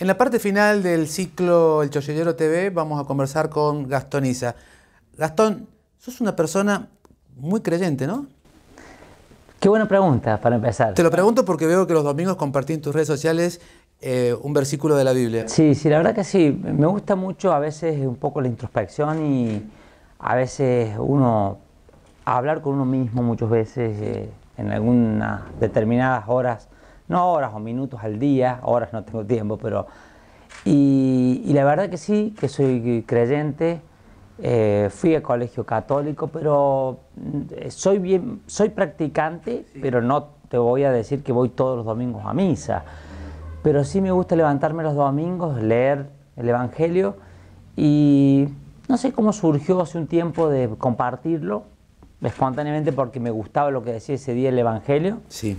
En la parte final del ciclo El Chochillero TV vamos a conversar con Gastón Isa. Gastón, sos una persona muy creyente, ¿no? Qué buena pregunta para empezar. Te lo pregunto porque veo que los domingos compartí en tus redes sociales eh, un versículo de la Biblia. Sí, sí, la verdad que sí. Me gusta mucho a veces un poco la introspección y a veces uno hablar con uno mismo muchas veces eh, en algunas determinadas horas no horas o minutos al día, horas no tengo tiempo, pero... Y, la verdad que sí, que soy creyente, eh, fui a colegio católico, pero eh, soy, bien, soy practicante, pero no te voy a decir que voy todos los domingos a misa. Pero sí me gusta levantarme los domingos, leer el Evangelio y no sé cómo surgió hace un tiempo de compartirlo espontáneamente porque me gustaba lo que decía ese día el Evangelio. Sí.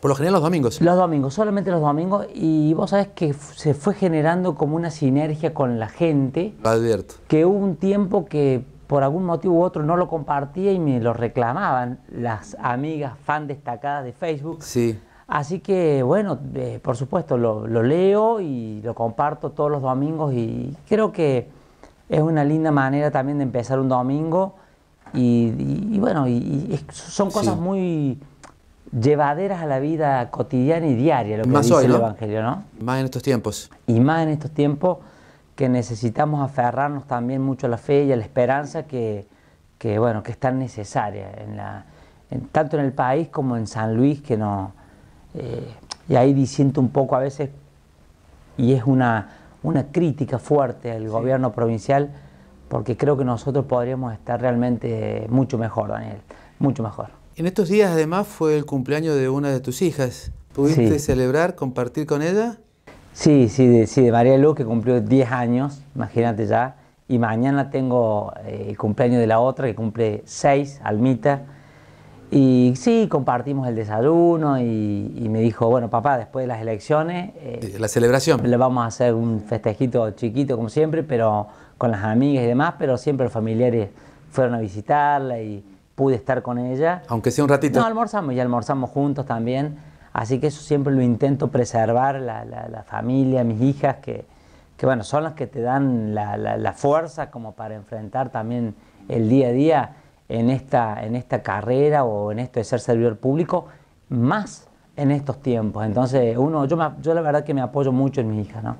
Por lo general los domingos. Los domingos, solamente los domingos. Y vos sabes que se fue generando como una sinergia con la gente. Lo advierto. Que hubo un tiempo que por algún motivo u otro no lo compartía y me lo reclamaban las amigas fan destacadas de Facebook. Sí. Así que bueno, por supuesto lo, leo y lo comparto todos los domingos y creo que es una linda manera también de empezar un domingo y, bueno, son cosas muy llevaderas a la vida cotidiana y diaria, lo que dice el Evangelio, ¿no? Más en estos tiempos. Y más en estos tiempos que necesitamos aferrarnos también mucho a la fe y a la esperanza que, que bueno, que es tan necesaria, en la, tanto en el país como en San Luis, que no... Eh, y ahí disiento un poco a veces, y es una, una crítica fuerte al gobierno provincial, porque creo que nosotros podríamos estar realmente mucho mejor, Daniel, mucho mejor. En estos días además fue el cumpleaños de una de tus hijas. ¿Pudiste celebrar, compartir con ella? Sí, sí, de, sí, de María Luz que cumplió 10 años, imagínate ya. Y mañana tengo eh, el cumpleaños de la otra, que cumple 6, Almita. Y sí, compartimos el desayuno y, me dijo, bueno, papá, después de las elecciones... Eh, la celebración. Le vamos a hacer un festejito chiquito como siempre, pero con las amigas y demás, pero siempre los familiares fueron a visitarla y pude estar con ella. Aunque sea un ratito. No, almorzamos y almorzamos juntos también. Así que eso siempre lo intento preservar, la, la, familia, mis hijas, que, que, bueno, son las que te dan la, la, fuerza como para enfrentar también el día a día en esta, en esta carrera o en esto de ser servidor público, más en estos tiempos. Entonces, uno, yo, yo la verdad que me apoyo mucho en mis hijas. ¿no?